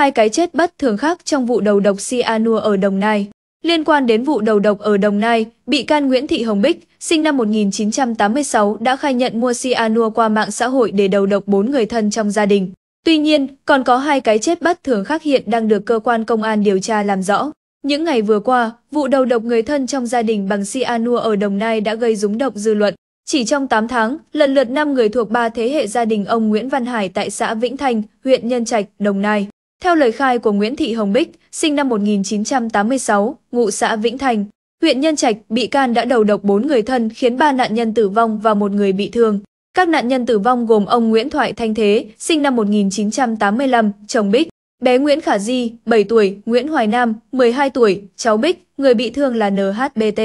hai cái chết bất thường khác trong vụ đầu độc Sianua ở Đồng Nai. Liên quan đến vụ đầu độc ở Đồng Nai, bị can Nguyễn Thị Hồng Bích, sinh năm 1986 đã khai nhận mua Sianua qua mạng xã hội để đầu độc bốn người thân trong gia đình. Tuy nhiên, còn có hai cái chết bất thường khác hiện đang được cơ quan công an điều tra làm rõ. Những ngày vừa qua, vụ đầu độc người thân trong gia đình bằng Sianua ở Đồng Nai đã gây rúng động dư luận. Chỉ trong 8 tháng, lần lượt 5 người thuộc ba thế hệ gia đình ông Nguyễn Văn Hải tại xã Vĩnh Thành, huyện Nhân Trạch, Đồng Nai. Theo lời khai của Nguyễn Thị Hồng Bích, sinh năm 1986, ngụ xã Vĩnh Thành, huyện Nhân Trạch, bị can đã đầu độc 4 người thân khiến 3 nạn nhân tử vong và một người bị thương. Các nạn nhân tử vong gồm ông Nguyễn Thoại Thanh Thế, sinh năm 1985, chồng Bích, bé Nguyễn Khả Di, 7 tuổi, Nguyễn Hoài Nam, 12 tuổi, cháu Bích, người bị thương là NHBT,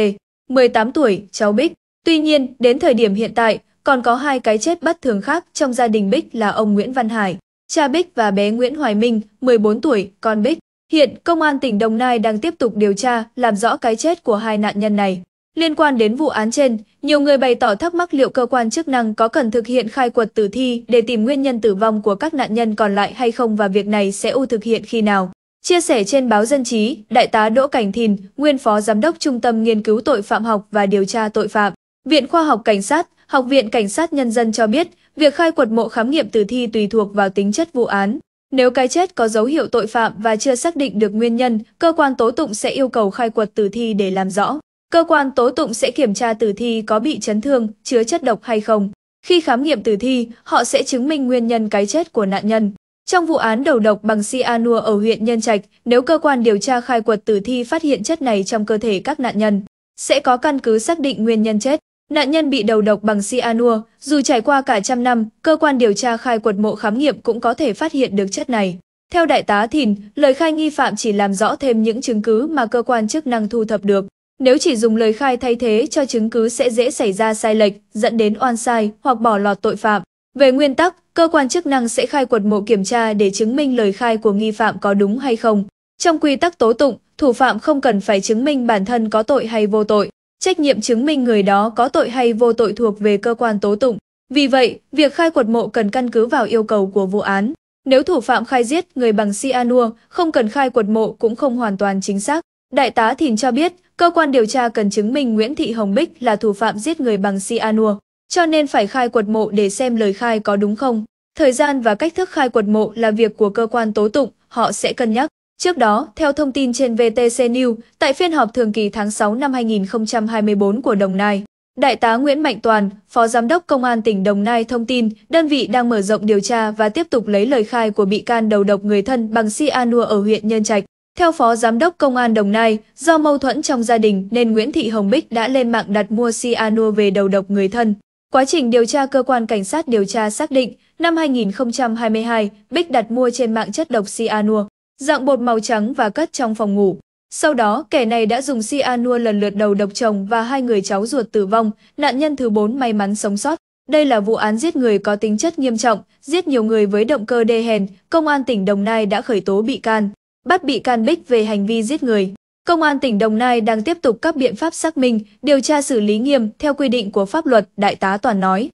18 tuổi, cháu Bích. Tuy nhiên, đến thời điểm hiện tại, còn có hai cái chết bất thường khác trong gia đình Bích là ông Nguyễn Văn Hải, Cha Bích và bé Nguyễn Hoài Minh, 14 tuổi, con Bích. Hiện, Công an tỉnh Đồng Nai đang tiếp tục điều tra, làm rõ cái chết của hai nạn nhân này. Liên quan đến vụ án trên, nhiều người bày tỏ thắc mắc liệu cơ quan chức năng có cần thực hiện khai quật tử thi để tìm nguyên nhân tử vong của các nạn nhân còn lại hay không và việc này sẽ ưu thực hiện khi nào. Chia sẻ trên báo Dân Chí, Đại tá Đỗ Cảnh Thìn, nguyên phó giám đốc Trung tâm Nghiên cứu Tội phạm học và Điều tra Tội phạm, Viện Khoa học Cảnh sát, Học viện Cảnh sát Nhân dân cho biết, việc khai quật mộ khám nghiệm tử thi tùy thuộc vào tính chất vụ án. Nếu cái chết có dấu hiệu tội phạm và chưa xác định được nguyên nhân, cơ quan tố tụng sẽ yêu cầu khai quật tử thi để làm rõ. Cơ quan tố tụng sẽ kiểm tra tử thi có bị chấn thương, chứa chất độc hay không. Khi khám nghiệm tử thi, họ sẽ chứng minh nguyên nhân cái chết của nạn nhân. Trong vụ án đầu độc bằng cyanua ở huyện Nhân Trạch, nếu cơ quan điều tra khai quật tử thi phát hiện chất này trong cơ thể các nạn nhân, sẽ có căn cứ xác định nguyên nhân chết. Nạn nhân bị đầu độc bằng cyanua, dù trải qua cả trăm năm, cơ quan điều tra khai quật mộ khám nghiệm cũng có thể phát hiện được chất này. Theo đại tá Thìn, lời khai nghi phạm chỉ làm rõ thêm những chứng cứ mà cơ quan chức năng thu thập được. Nếu chỉ dùng lời khai thay thế cho chứng cứ sẽ dễ xảy ra sai lệch, dẫn đến oan sai hoặc bỏ lọt tội phạm. Về nguyên tắc, cơ quan chức năng sẽ khai quật mộ kiểm tra để chứng minh lời khai của nghi phạm có đúng hay không. Trong quy tắc tố tụng, thủ phạm không cần phải chứng minh bản thân có tội hay vô tội trách nhiệm chứng minh người đó có tội hay vô tội thuộc về cơ quan tố tụng. Vì vậy, việc khai quật mộ cần căn cứ vào yêu cầu của vụ án. Nếu thủ phạm khai giết người bằng cyanua, không cần khai quật mộ cũng không hoàn toàn chính xác. Đại tá Thìn cho biết, cơ quan điều tra cần chứng minh Nguyễn Thị Hồng Bích là thủ phạm giết người bằng cyanua, cho nên phải khai quật mộ để xem lời khai có đúng không. Thời gian và cách thức khai quật mộ là việc của cơ quan tố tụng, họ sẽ cân nhắc. Trước đó, theo thông tin trên VTC News, tại phiên họp thường kỳ tháng 6 năm 2024 của Đồng Nai, Đại tá Nguyễn Mạnh Toàn, Phó Giám đốc Công an tỉnh Đồng Nai thông tin, đơn vị đang mở rộng điều tra và tiếp tục lấy lời khai của bị can đầu độc người thân bằng cyanua ở huyện Nhân Trạch. Theo Phó Giám đốc Công an Đồng Nai, do mâu thuẫn trong gia đình nên Nguyễn Thị Hồng Bích đã lên mạng đặt mua cyanua về đầu độc người thân. Quá trình điều tra cơ quan cảnh sát điều tra xác định, năm 2022, Bích đặt mua trên mạng chất độc cyanua dạng bột màu trắng và cất trong phòng ngủ. Sau đó, kẻ này đã dùng cyanua lần lượt đầu độc chồng và hai người cháu ruột tử vong, nạn nhân thứ 4 may mắn sống sót. Đây là vụ án giết người có tính chất nghiêm trọng, giết nhiều người với động cơ đê hèn, công an tỉnh Đồng Nai đã khởi tố bị can, bắt bị can Bích về hành vi giết người. Công an tỉnh Đồng Nai đang tiếp tục các biện pháp xác minh, điều tra xử lý nghiêm theo quy định của pháp luật, Đại tá Toàn nói.